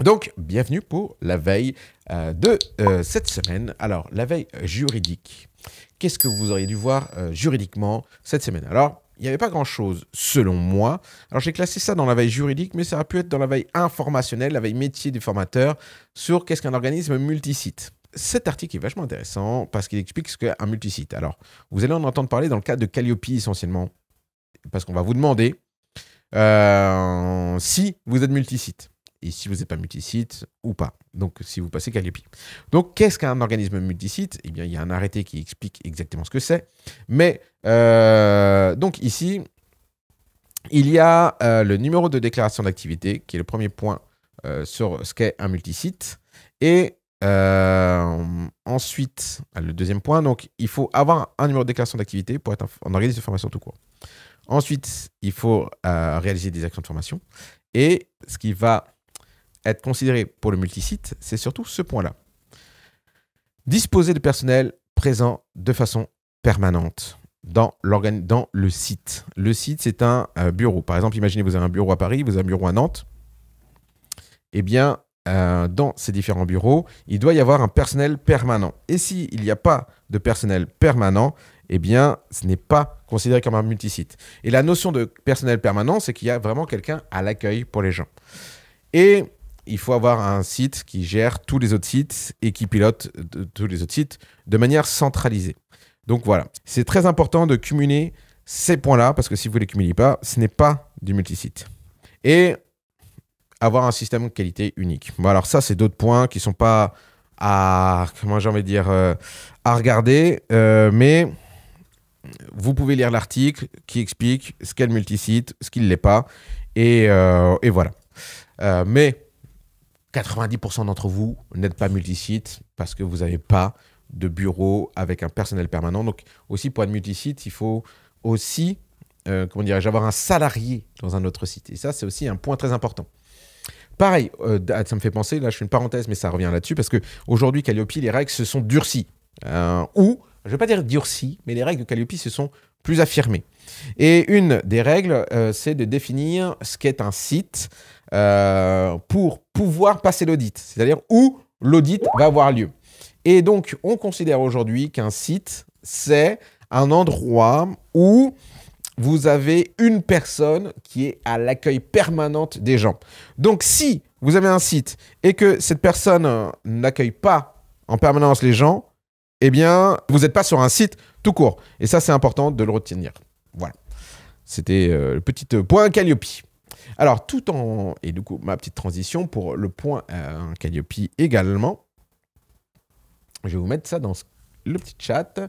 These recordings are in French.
Donc, bienvenue pour la veille euh, de euh, cette semaine. Alors, la veille juridique. Qu'est-ce que vous auriez dû voir euh, juridiquement cette semaine Alors, il n'y avait pas grand-chose, selon moi. Alors, j'ai classé ça dans la veille juridique, mais ça a pu être dans la veille informationnelle, la veille métier du formateur, sur qu'est-ce qu'un organisme multisite cet article est vachement intéressant parce qu'il explique ce qu'est un multisite. Alors, vous allez en entendre parler dans le cas de Calliope essentiellement, parce qu'on va vous demander si vous êtes multisite et si vous n'êtes pas multisite ou pas. Donc, si vous passez Calliope. Donc, qu'est-ce qu'un organisme multisite Eh bien, il y a un arrêté qui explique exactement ce que c'est. Mais, euh, donc ici, il y a euh, le numéro de déclaration d'activité, qui est le premier point euh, sur ce qu'est un multisite. Et ensuite, ah, le deuxième point, donc, il faut avoir un numéro de déclaration d'activité pour être en organisme de formation tout court. Ensuite, il faut réaliser des actions de formation. Et ce qui va être considéré pour le multisite, c'est surtout ce point-là. Disposer de personnel présent de façon permanente dans, dans le site. Le site, c'est un euh, bureau. Par exemple, imaginez, vous avez un bureau à Paris, vous avez un bureau à Nantes. Eh bien, euh, dans ces différents bureaux, il doit y avoir un personnel permanent. Et s'il n'y a pas de personnel permanent, eh bien, ce n'est pas considéré comme un multisite. Et la notion de personnel permanent, c'est qu'il y a vraiment quelqu'un à l'accueil pour les gens. Et il faut avoir un site qui gère tous les autres sites et qui pilote euh, tous les autres sites de manière centralisée. Donc voilà, c'est très important de cumuler ces points-là, parce que si vous ne les cumulez pas, ce n'est pas du multisite. Et avoir un système de qualité unique. Bon, alors ça, c'est d'autres points qui ne sont pas à, comment j'ai envie dire, euh, à regarder, euh, mais vous pouvez lire l'article qui explique ce qu'est le multisite, ce qu'il ne l'est pas, et, et voilà. mais 90% d'entre vous n'êtes pas multisite parce que vous n'avez pas de bureau avec un personnel permanent. Donc aussi pour être multisite, il faut aussi, euh, comment dirais-je, avoir un salarié dans un autre site. Et ça, c'est aussi un point très important. Pareil, euh, ah, ça me fait penser, là je fais une parenthèse, mais ça revient là-dessus, parce qu'aujourd'hui, Calliope, les règles se sont durcies. Euh, ou, je ne vais pas dire durcies, mais les règles de Calliope se sont plus affirmées. Et une des règles, euh, c'est de définir ce qu'est un site euh, pour pouvoir passer l'audit, c'est-à-dire où l'audit va avoir lieu. Et donc, on considère aujourd'hui qu'un site, c'est un endroit où vous avez une personne qui est à l'accueil permanente des gens. Donc, si vous avez un site et que cette personne euh, n'accueille pas en permanence les gens, eh bien, vous n'êtes pas sur un site tout court. Et ça, c'est important de le retenir. C'était euh, le petit euh, point Calliope. Alors, tout en. Et du coup, ma petite transition pour le point euh, Calliope également. Je vais vous mettre ça dans le petit chat.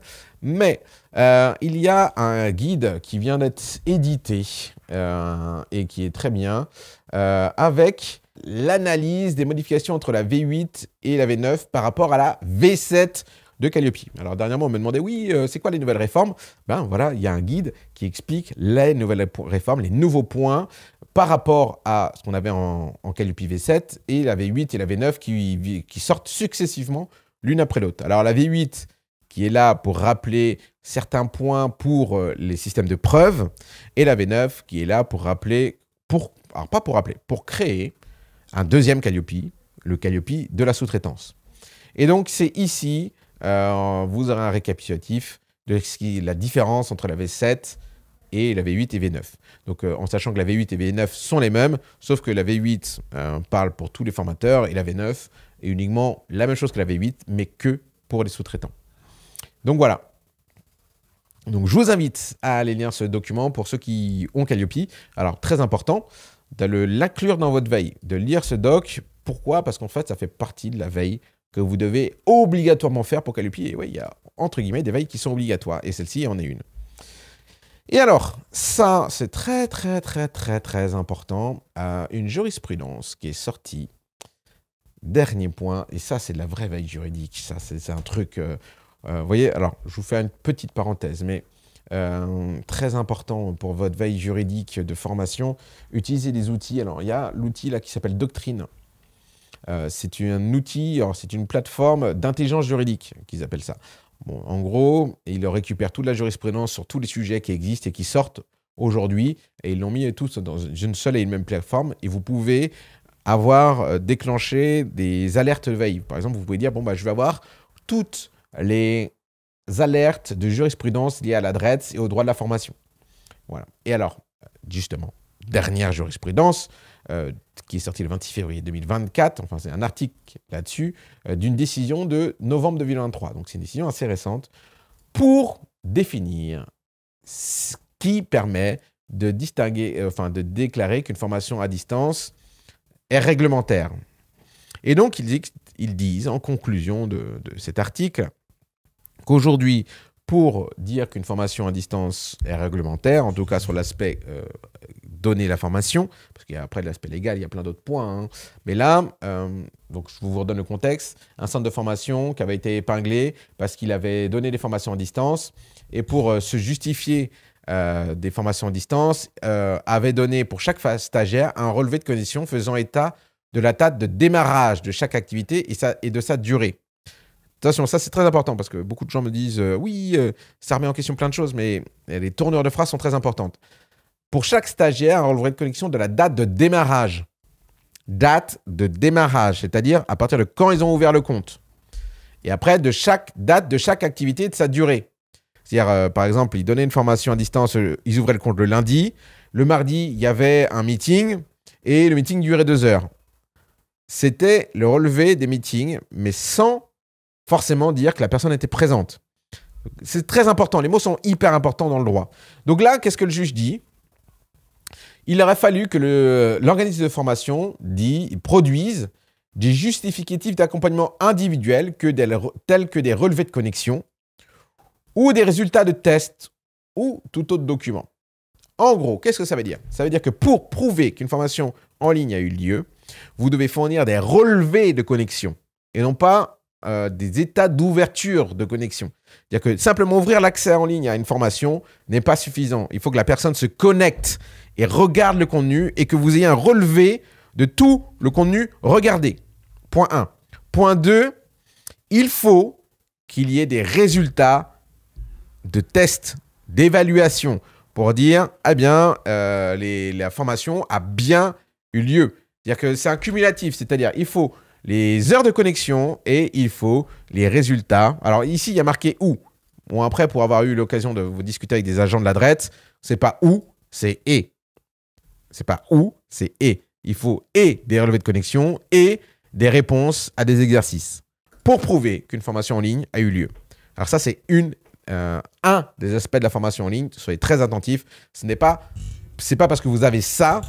Mais il y a un guide qui vient d'être édité et qui est très bien avec l'analyse des modifications entre la V8 et la V9 par rapport à la V7 de Calliope. Alors dernièrement, on me demandait, oui, euh, c'est quoi les nouvelles réformes Ben voilà, il y a un guide qui explique les nouvelles réformes, les nouveaux points par rapport à ce qu'on avait en, Calliope V7 et la V8 et la V9 qui, qui sortent successivement l'une après l'autre. Alors la V8 qui est là pour rappeler certains points pour euh, les systèmes de preuve et la V9 qui est là pour rappeler, pour, alors pas pour rappeler, pour créer un deuxième Calliope, le Calliope de la sous-traitance. Et donc c'est ici euh, vous aurez un récapitulatif de ce la différence entre la V7 et la V8 et V9. Donc euh, en sachant que la V8 et V9 sont les mêmes, sauf que la V8 euh, parle pour tous les formateurs et la V9 est uniquement la même chose que la V8, mais que pour les sous-traitants. Donc voilà. Donc je vous invite à aller lire ce document pour ceux qui ont Calliope. Alors très important, de l'inclure dans votre veille, de lire ce doc. Pourquoi Parce qu'en fait, ça fait partie de la veille que vous devez obligatoirement faire pour qualifier. oui, il y a entre guillemets des veilles qui sont obligatoires, et celle-ci en est une. Et alors, ça, c'est très très très très très important. Euh, une jurisprudence qui est sortie. Dernier point, et ça c'est de la vraie veille juridique, ça c'est un truc... Euh, euh, vous voyez, alors je vous fais une petite parenthèse, mais très important pour votre veille juridique de formation, utilisez des outils. Alors, il y a l'outil là qui s'appelle Doctrine, euh, c'est un outil, c'est une plateforme d'intelligence juridique qu'ils appellent ça. en gros, ils récupèrent toute la jurisprudence sur tous les sujets qui existent et qui sortent aujourd'hui, et ils l'ont mis tous dans une seule et une même plateforme, et vous pouvez avoir euh, déclenché des alertes veille. Par exemple, vous pouvez dire, bon, bah, je vais avoir toutes les alertes de jurisprudence liées à l'adresse et au droit de la formation. Voilà. Et alors, justement, dernière jurisprudence euh, qui est sortie le 26 février 2024, enfin c'est un article là-dessus, euh, d'une décision de novembre 2023. Donc c'est une décision assez récente pour définir ce qui permet de distinguer, euh, enfin de déclarer qu'une formation à distance est réglementaire. Et donc ils, ils disent en conclusion de, de cet article qu'aujourd'hui, pour dire qu'une formation à distance est réglementaire, en tout cas sur l'aspect donner la formation, parce qu'après l'aspect légal, il y a plein d'autres points. Hein. Mais là, euh, donc je vous redonne le contexte, un centre de formation qui avait été épinglé parce qu'il avait donné des formations en distance, et pour euh, se justifier euh, des formations en distance, avait donné pour chaque stagiaire un relevé de conditions faisant état de la date de démarrage de chaque activité et, ça et de sa durée. Attention, ça c'est très important parce que beaucoup de gens me disent oui, ça remet en question plein de choses, mais les tournures de phrases sont très importantes pour chaque stagiaire on relevé de connexion de la date de démarrage. Date de démarrage, c'est-à-dire à partir de quand ils ont ouvert le compte. Et après, de chaque date de chaque activité de sa durée. C'est-à-dire, euh, par exemple, ils donnaient une formation à distance, euh, ils ouvraient le compte le lundi. Le mardi, il y avait un meeting et le meeting durait deux heures. C'était le relevé des meetings, mais sans forcément dire que la personne était présente. C'est très important. Les mots sont hyper importants dans le droit. Donc là, qu'est-ce que le juge dit il aurait fallu que l'organisme de formation dit, produise des justificatifs d'accompagnement individuels tels que des relevés de connexion ou des résultats de tests ou tout autre document. En gros, qu'est-ce que ça veut dire Ça veut dire que pour prouver qu'une formation en ligne a eu lieu, vous devez fournir des relevés de connexion et non pas euh, des états d'ouverture de connexion. C'est-à-dire que simplement ouvrir l'accès en ligne à une formation n'est pas suffisant. Il faut que la personne se connecte et regarde le contenu et que vous ayez un relevé de tout le contenu Regardez. Point 1. Point 2, il faut qu'il y ait des résultats de tests, d'évaluation pour dire, eh bien, euh, la formation a bien eu lieu. C'est-à-dire que c'est un cumulatif, c'est-à-dire il faut les heures de connexion et il faut les résultats. Alors ici, il y a marqué où. Bon, après, pour avoir eu l'occasion de vous discuter avec des agents de la DRET, c'est pas où, c'est et. C'est pas ou, c'est et. Il faut et des relevés de connexion et des réponses à des exercices pour prouver qu'une formation en ligne a eu lieu. Alors ça, c'est une, euh, un des aspects de la formation en ligne. Soyez très attentifs. Ce n'est pas, c'est pas parce que vous avez ça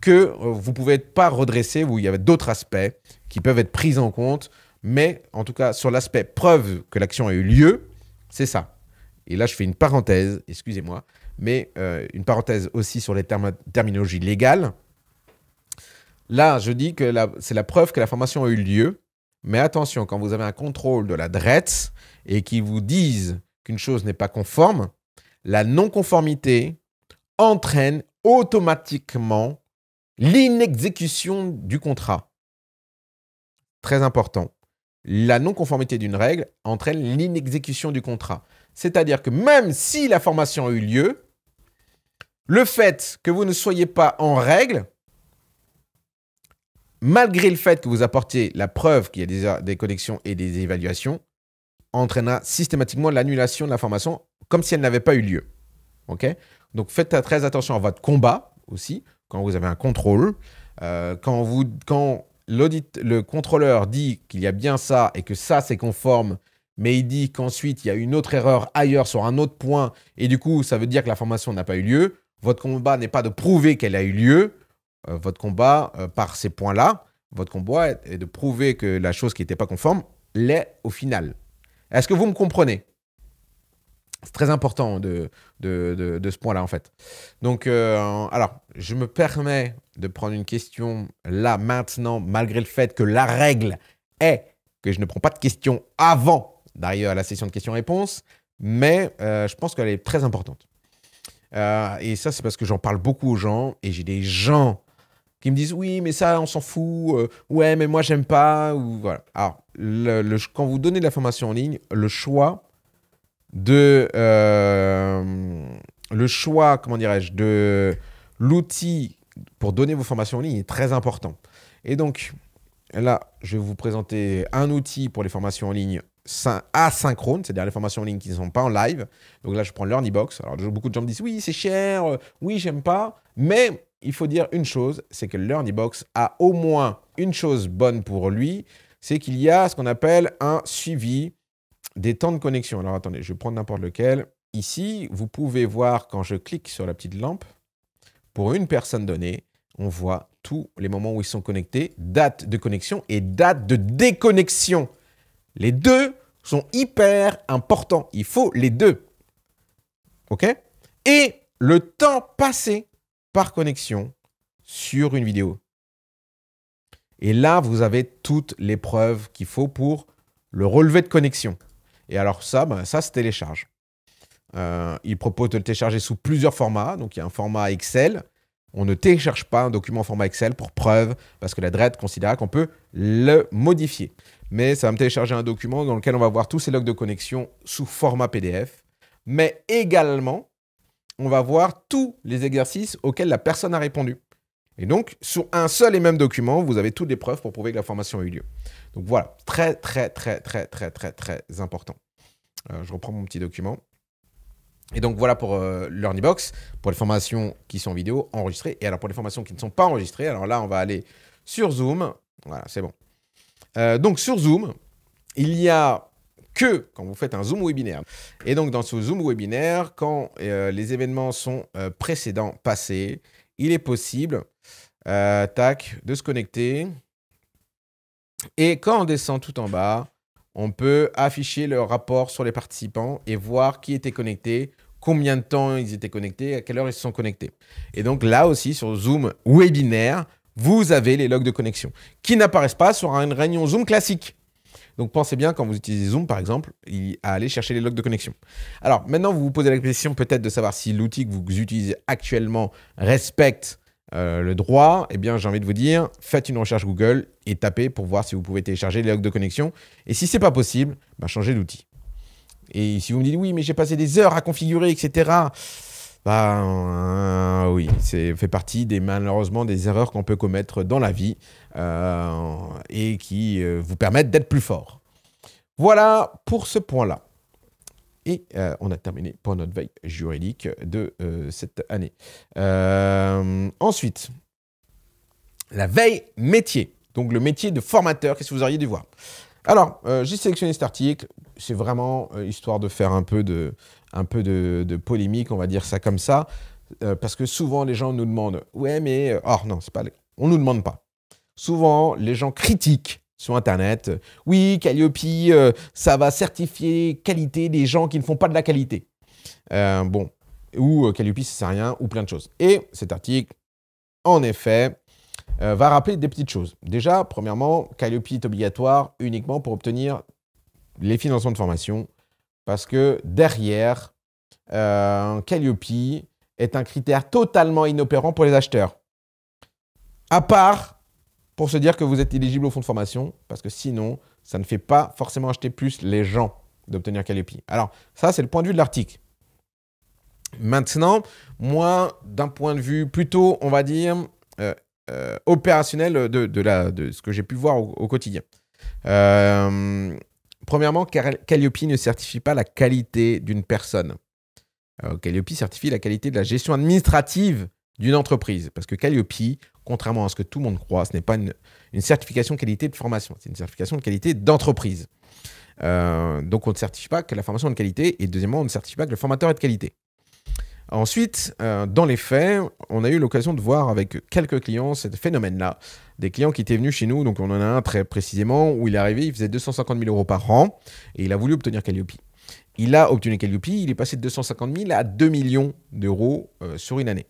que euh, vous pouvez être pas redressé. Où il y avait d'autres aspects qui peuvent être pris en compte. Mais en tout cas, sur l'aspect preuve que l'action a eu lieu, c'est ça. Et là, je fais une parenthèse, excusez-moi mais euh, une parenthèse aussi sur les terminologies légales. Là, je dis que c'est la preuve que la formation a eu lieu, mais attention, quand vous avez un contrôle de la DRETS et qu'ils vous disent qu'une chose n'est pas conforme, la non-conformité entraîne automatiquement l'inexécution du contrat. Très important. La non-conformité d'une règle entraîne l'inexécution du contrat. C'est-à-dire que même si la formation a eu lieu, le fait que vous ne soyez pas en règle, malgré le fait que vous apportiez la preuve qu'il y a des, des connexions et des évaluations, entraîna systématiquement l'annulation de la formation comme si elle n'avait pas eu lieu. OK Donc faites très attention à votre combat aussi, quand vous avez un contrôle. Euh, quand vous, quand le contrôleur dit qu'il y a bien ça et que ça c'est conforme, mais il dit qu'ensuite il y a une autre erreur ailleurs sur un autre point et du coup ça veut dire que la formation n'a pas eu lieu, votre combat n'est pas de prouver qu'elle a eu lieu. Euh, votre combat, euh, par ces points-là, votre combat est, de prouver que la chose qui n'était pas conforme l'est au final. Est-ce que vous me comprenez c'est très important de, de, ce point-là, en fait. Donc, euh, alors, je me permets de prendre une question là, maintenant, malgré le fait que la règle est que je ne prends pas de questions avant, d'arriver à la session de questions-réponses, mais je pense qu'elle est très importante. Euh, et ça, c'est parce que j'en parle beaucoup aux gens et j'ai des gens qui me disent oui, mais ça, on s'en fout. Euh, ouais, mais moi, j'aime pas. Ou voilà. Alors, quand vous donnez de la formation en ligne, le choix de euh, le choix, comment dirais-je, de l'outil pour donner vos formations en ligne est très important. Et donc, là, je vais vous présenter un outil pour les formations en ligne asynchrone, c'est-à-dire les formations en ligne qui ne sont pas en live. Donc là, je prends LearnyBox. Alors, beaucoup de gens me disent oui, c'est cher, euh, oui, j'aime pas. Mais il faut dire une chose c'est que LearnyBox a au moins une chose bonne pour lui c'est qu'il y a ce qu'on appelle un suivi des temps de connexion. Alors, attendez, je vais prendre n'importe lequel. Ici, vous pouvez voir quand je clique sur la petite lampe, pour une personne donnée, on voit tous les moments où ils sont connectés, date de connexion et date de déconnexion. Les deux sont hyper importants. Il faut les deux. OK Et le temps passé par connexion sur une vidéo. Et là, vous avez toutes les preuves qu'il faut pour le relevé de connexion. Et alors ça, ben, ça se télécharge. Euh, il propose de le télécharger sous plusieurs formats. Donc il y a un format Excel. On ne télécharge pas un document en format Excel pour preuve, parce que la DRED considère qu'on peut le modifier mais ça va me télécharger un document dans lequel on va voir tous ces logs de connexion sous format PDF, mais également, on va voir tous les exercices auxquels la personne a répondu. Et donc, sur un seul et même document, vous avez toutes les preuves pour prouver que la formation a eu lieu. Donc voilà, très, très, très, très, très, très, très important. Euh, je reprends mon petit document. Et donc voilà pour euh, LearnyBox, pour les formations qui sont vidéo enregistrées. Et alors pour les formations qui ne sont pas enregistrées, alors là, on va aller sur Zoom. Voilà, c'est bon. Euh, donc sur Zoom, il y a que quand vous faites un Zoom webinaire. Et donc dans ce Zoom webinaire, quand euh, les événements sont euh, précédents passés, il est possible, tac, de se connecter. Et quand on descend tout en bas, on peut afficher le rapport sur les participants et voir qui était connecté, combien de temps ils étaient connectés, à quelle heure ils se sont connectés. Et donc là aussi, sur Zoom webinaire, vous avez les logs de connexion qui n'apparaissent pas sur une réunion Zoom classique. Donc pensez bien quand vous utilisez Zoom par exemple à aller chercher les logs de connexion. Alors maintenant vous vous posez la question peut-être de savoir si l'outil que vous utilisez actuellement respecte euh, le droit. Eh bien j'ai envie de vous dire faites une recherche Google et tapez pour voir si vous pouvez télécharger les logs de connexion. Et si c'est pas possible, bah, changez d'outil. Et si vous me dites oui mais j'ai passé des heures à configurer etc. Bah euh, oui, c'est fait partie des malheureusement des erreurs qu'on peut commettre dans la vie euh, et qui euh, vous permettent d'être plus fort. Voilà pour ce point-là. Et on a terminé pour notre veille juridique de cette année. ensuite, la veille métier. Donc le métier de formateur, qu'est-ce que vous auriez dû voir alors, euh, j'ai sélectionné cet article. C'est vraiment euh, histoire de faire un peu, de, polémique, on va dire ça comme ça. Euh, parce que souvent, les gens nous demandent Ouais, mais. Or, non, c'est pas. On nous demande pas. Souvent, les gens critiquent sur Internet Oui, Calliope, ça va certifier qualité des gens qui ne font pas de la qualité. bon. Ou Calliope, ça sert à rien, ou plein de choses. Et cet article, en effet, euh, va rappeler des petites choses. Déjà, premièrement, Calliope est obligatoire uniquement pour obtenir les financements de formation, parce que derrière, euh, Calliope est un critère totalement inopérant pour les acheteurs. À part pour se dire que vous êtes éligible au fonds de formation, parce que sinon, ça ne fait pas forcément acheter plus les gens d'obtenir Calliope. Alors, ça, c'est le point de vue de l'article. Maintenant, moi, d'un point de vue plutôt, on va dire, euh, euh, opérationnel de, ce que j'ai pu voir au, quotidien. Euh, premièrement, Calliope ne certifie pas la qualité d'une personne. Euh, Calliope certifie la qualité de la gestion administrative d'une entreprise. Parce que Calliope, contrairement à ce que tout le monde croit, ce n'est pas une, une certification qualité de formation, c'est une certification de qualité d'entreprise. donc on ne certifie pas que la formation est de qualité et deuxièmement on ne certifie pas que le formateur est de qualité. Ensuite, euh, dans les faits, on a eu l'occasion de voir avec quelques clients ce phénomène-là. Des clients qui étaient venus chez nous, donc on en a un très précisément, où il est arrivé, il faisait 250 000 euros par an, et il a voulu obtenir Calliope. Il a obtenu Calliope, il est passé de 250 000 à 2 millions d'euros euh, sur une année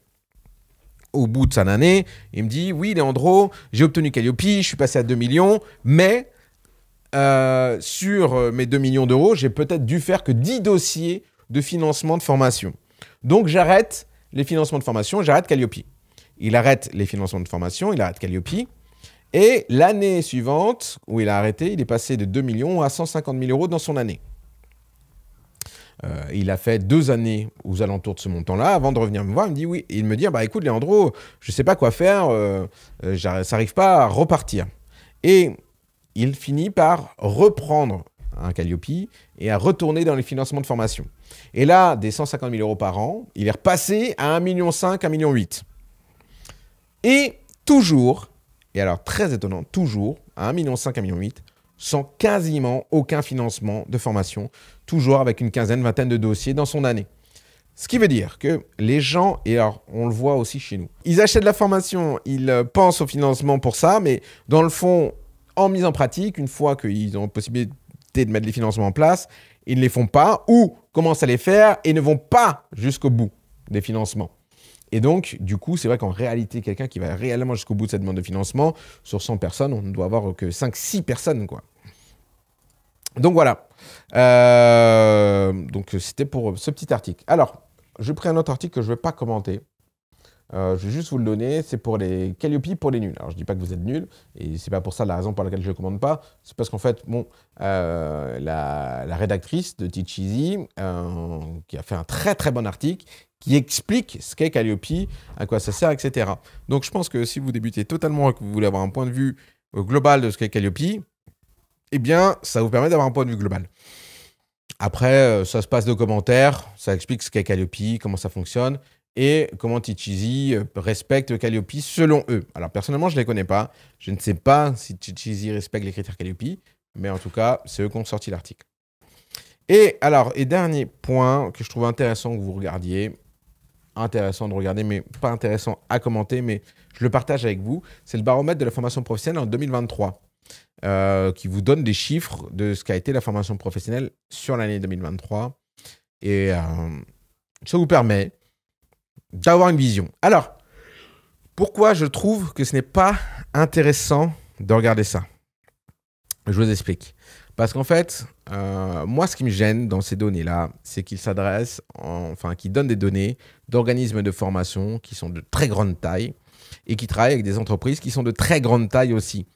au bout de sa année, il me dit Oui, Leandro, j'ai obtenu Calliope, je suis passé à 2 millions, mais euh, sur mes 2 millions d'euros, j'ai peut-être dû faire que 10 dossiers de financement de formation. Donc j'arrête les financements de formation, j'arrête Calliope. Il arrête les financements de formation, il arrête Calliope. Et l'année suivante, où il a arrêté, il est passé de 2 millions à 150 000 euros dans son année. Euh, il a fait deux années aux alentours de ce montant-là avant de revenir me voir. Il me dit oui. il me dit ah bah écoute Léandro, je ne sais pas quoi faire, euh, euh, ça n'arrive pas à repartir. Et il finit par reprendre un Calliope et à retourner dans les financements de formation. Et là, des 150 000 euros par an, il est repassé à 1,5 million, 1,8 million. Et toujours, et alors très étonnant, toujours à 1,5 million, 1,8 million, sans quasiment aucun financement de formation, toujours avec une quinzaine, vingtaine de dossiers dans son année. Ce qui veut dire que les gens, et alors on le voit aussi chez nous, ils achètent la formation, ils euh, pensent au financement pour ça, mais dans le fond, en mise en pratique, une fois qu'ils ont possibilité de mettre les financements en place, ils ne les font pas ou commencent à les faire et ne vont pas jusqu'au bout des financements. Et donc, du coup, c'est vrai qu'en réalité, quelqu'un qui va réellement jusqu'au bout de sa demande de financement, sur 100 personnes, on ne doit avoir que 5-6 personnes, quoi. Donc voilà. Euh, donc c'était pour ce petit article. Alors, je prends un autre article que je ne vais pas commenter. Euh, je vais juste vous le donner, c'est pour les Calliope pour les nuls. Alors je dis pas que vous êtes nuls, et c'est pas pour ça la raison pour laquelle je ne le commande pas, c'est parce qu'en fait, bon, euh, la, rédactrice de Teacheasy, euh, qui a fait un très très bon article, qui explique ce qu'est Calliope, à quoi ça sert, etc. Donc je pense que si vous débutez totalement et que vous voulez avoir un point de vue euh, global de ce qu'est Calliope, eh bien, ça vous permet d'avoir un point de vue global. Après, ça se passe de commentaires, ça explique ce qu'est Calliope, comment ça fonctionne et comment Tichizi euh, respecte Calliope selon eux. Alors personnellement, je ne les connais pas. Je ne sais pas si Tichizi respecte les critères Calliope, mais en tout cas, c'est eux qui ont sorti l'article. Et alors, et dernier point que je trouve intéressant que vous regardiez, intéressant de regarder, mais pas intéressant à commenter, mais je le partage avec vous, c'est le baromètre de la formation professionnelle en 2023, euh, qui vous donne des chiffres de ce qu'a été la formation professionnelle sur l'année 2023. Et euh, ça vous permet d'avoir une vision. Alors, pourquoi je trouve que ce n'est pas intéressant de regarder ça Je vous explique. Parce qu'en fait, euh, moi, ce qui me gêne dans ces données-là, c'est qu'ils s'adressent, enfin, qu'ils donnent des données d'organismes de formation qui sont de très grande taille et qui travaillent avec des entreprises qui sont de très grande taille aussi.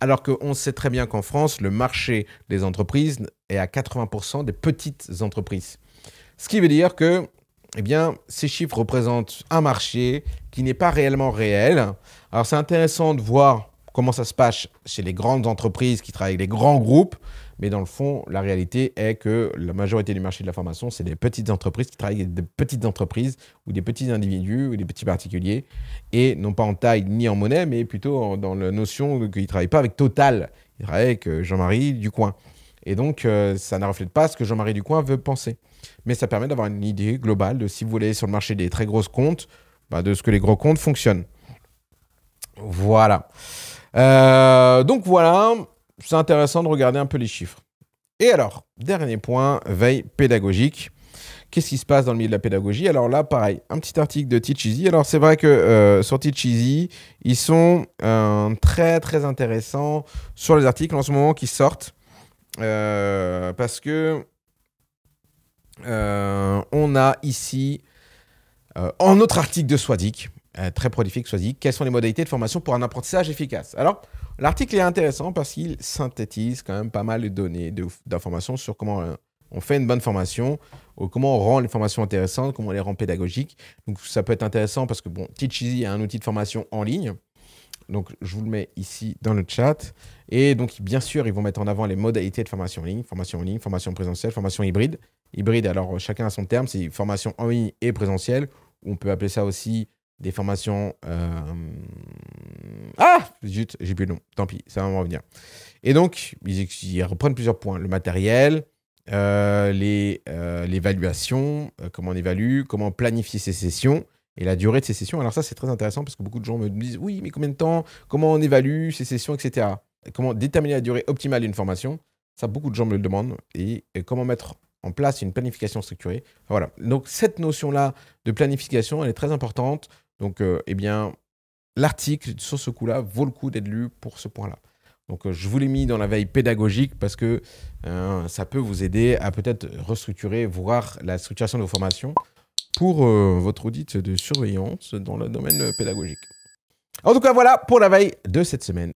Alors qu'on sait très bien qu'en France, le marché des entreprises est à 80% des petites entreprises. Ce qui veut dire que eh bien, ces chiffres représentent un marché qui n'est pas réellement réel. Alors, c'est intéressant de voir comment ça se passe chez les grandes entreprises qui travaillent avec les grands groupes. Mais dans le fond, la réalité est que la majorité du marché de la formation, c'est des petites entreprises qui travaillent avec des petites entreprises ou des petits individus ou des petits particuliers et non pas en taille ni en monnaie, mais plutôt dans la notion qu'ils ne travaillent pas avec Total, ils travaillent avec euh, Jean-Marie Ducoin. Et donc, euh, ça ne reflète pas ce que Jean-Marie Ducoin veut penser mais ça permet d'avoir une idée globale de si vous voulez sur le marché des très grosses comptes, bah, de ce que les gros comptes fonctionnent. Voilà. Euh, donc voilà, c'est intéressant de regarder un peu les chiffres. Et alors, dernier point, veille pédagogique. Qu'est-ce qui se passe dans le milieu de la pédagogie Alors là, pareil, un petit article de Teach Alors c'est vrai que euh, sur Teach ils sont euh, très très intéressants sur les articles en ce moment qui sortent. Euh, parce que euh, on a ici euh, un autre article de Swadik, euh, très prolifique Swadik, quelles sont les modalités de formation pour un apprentissage efficace Alors, l'article est intéressant parce qu'il synthétise quand même pas mal de données, d'informations sur comment on fait une bonne formation, comment on rend les formations intéressantes, comment on les rend pédagogiques. Donc ça peut être intéressant parce que bon, Teach un outil de formation en ligne donc, je vous le mets ici dans le chat. Et donc, bien sûr, ils vont mettre en avant les modalités de formation en ligne, formation en ligne, formation présentielle, formation hybride. Hybride, alors chacun a son terme, c'est formation en ligne et présentielle. On peut appeler ça aussi des formations... Euh, ah j'ai plus le nom. Tant pis, ça va me revenir. Et donc, ils, reprennent plusieurs points. Le matériel, euh, euh, l'évaluation, comment on évalue, comment planifier ces sessions, et la durée de ces sessions. Alors ça, c'est très intéressant parce que beaucoup de gens me disent, oui, mais combien de temps Comment on évalue ces sessions, etc. Comment déterminer la durée optimale d'une formation Ça, beaucoup de gens me le demandent. Et, comment mettre en place une planification structurée Voilà. Donc cette notion-là de planification, elle est très importante. Donc, euh, eh bien, l'article sur ce coup-là vaut le coup d'être lu pour ce point-là. Donc euh, je vous l'ai mis dans la veille pédagogique parce que hein, ça peut vous aider à peut-être restructurer, voir la structuration de vos formations pour euh, votre audit de surveillance dans le domaine pédagogique. En tout cas, voilà pour la veille de cette semaine.